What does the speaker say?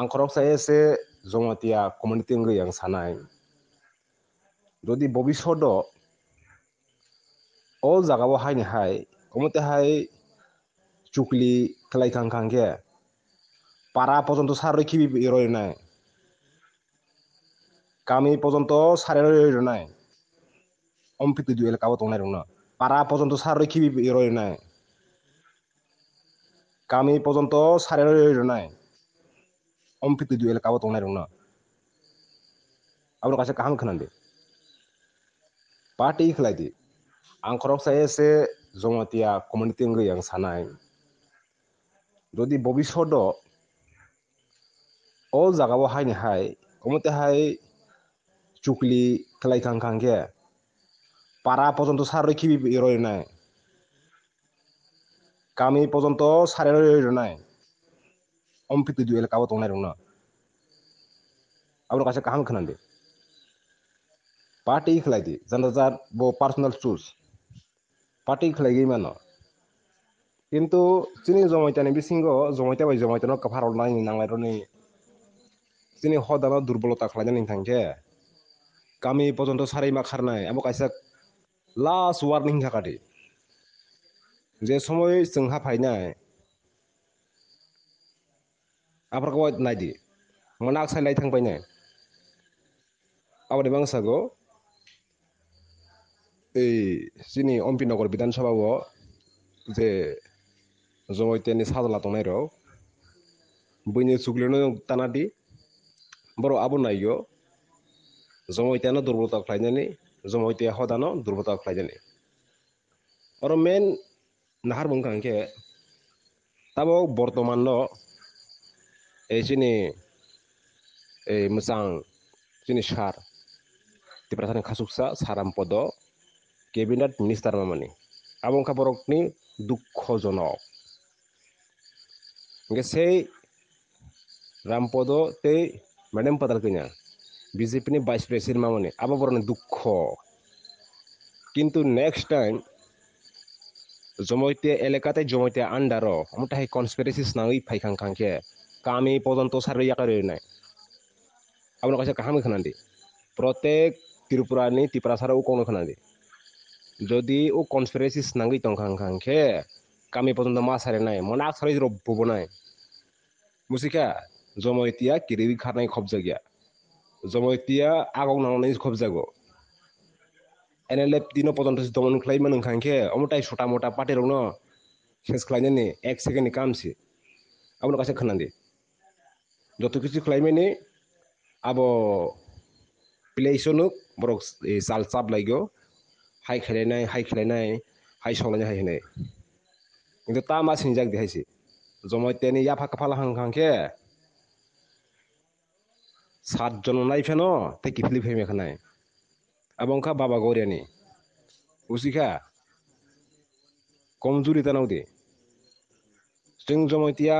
আংকৰক চাই আছে জমাতীয়া community young চানাই যদি ভৱিষ্যত অ জাগাব হাই নেহাই কমতে হাই চুকলি খেলাই খাং খাংকে পাৰা পৰ্যন্ত চাৰ ৰখি ৰৈ নাই কামি পৰ্যন্ত চাৰে ৰৈ ৰ নাই অম্পিত এলেকাব টনাই ৰ পাৰা পৰ্যন্ত চাৰ ৰখি ৰৈ নাই কামি পৰ্যন্ত চাৰে ৰৈ ৰ নাই ompitu duel kawat onai rona abro kase kaham khanande party khlaidi angkorok sa se jomatia community ngi yang sanai যদি ভবিষ্যত অ জাগাব হাই নেহাই কমতে হাই চুকলি খেলাই খাং খাংকে পাড়া পর্যন্ত সার রেখি রয় নাই কামি পর্যন্ত সারে রয় নাই অম্পিত দুই এলাকা অবত ওনার উনা আপনার কাছে কাহাম খান দে পার্টি খেলাই দি জানাজার ব পার্সোনাল চুজ পার্টি খেলাই গিয়ে মানো কিন্তু চিনি জমাইতানি বিসিংগ জমাইতা বাই জমাইতান কাফার অনলাইন নাঙাইরনি চিনি হদান দুর্বলতা খেলাইজানি থাকে গামি পর্যন্ত সারিমা খারনাই আমি কাছে লাস্ট ওয়ার্নিং থাকাটি যে সময় চাই आफ्राखौ नायदि मोना सायलाय थांबायनो आबादि बांसागौ ओइ जोंनि अम्पिनगर बिधान सभाव जे जमैतेनि साजला दं र' बैनि सुग्लिनो दाना दि बर' आबु नायो जमैतेनो दुर्बलता खालायनानै जमैतेया हदानो दुर्बलता खालायनानै আৰু মেইন নাহাৰ বংশাংখে তাব বৰ্তমানৰ eh shine eh musang shine shar ti prasan khasuksa saram podo cabinet minister mamani দুঃখজনক সেই রামপদ তে ম্যাডাম পাতাল কিনা বিজেপি নি ভাইস প্রেসিডেন্ট মামনি আবার বরণ দুঃখ কিন্তু নেক্সট টাইম জমৈতে এলাকাতে জমৈতে আন্ডারও আমি হাই কনসপিরেসিস নাঙই ফাইখাং কামি পৰ্যন্ত চাৰি একেৰে নাই আপোনাক কৈছে কাহাম এখন আনি প্ৰত্যেক ত্ৰিপুৰাৰ ত্ৰিপুৰা চাৰে উকন এখন আনি যদি ও কনফাৰেন্সি স্নাগি টংখাংখে কামি পৰ্যন্ত মা চাৰে নাই মই নাক চাৰি ৰব্বব নাই বুজিকা জমৈতীয়া কিৰিবি খানাই খব জাগিয়া জমৈতীয়া আগক নাননি খব জাগ এনেলে দিন পৰ্যন্ত দমন খেলাই ইমান নোখাংখে অমুটাই ছটা মোটা পাতেৰক ন চেঞ্জ খেলাই নে এক ছেকেণ্ড কামছে আপোনাক কৈছে খান দিয়ে जति किसिम खालामनानै अब प्लेसोनुक बरक जाल चाप लाइगो हाइ खेलायनाय हाइ खेलायनाय हाइ संलायनाय हाइ होनाय কিন্তু তা মা সিনজাক দেখাইছে জমাইতেনি ইয়া ফাঁকা ফালা হাং হাংকে সাতজন নাইফেন তাই কিফলি ফেমে খানায় এবং খা বাবা গৌরিয়ানি বুঝিখা কমজুরি তানাও দে जों जमायथिया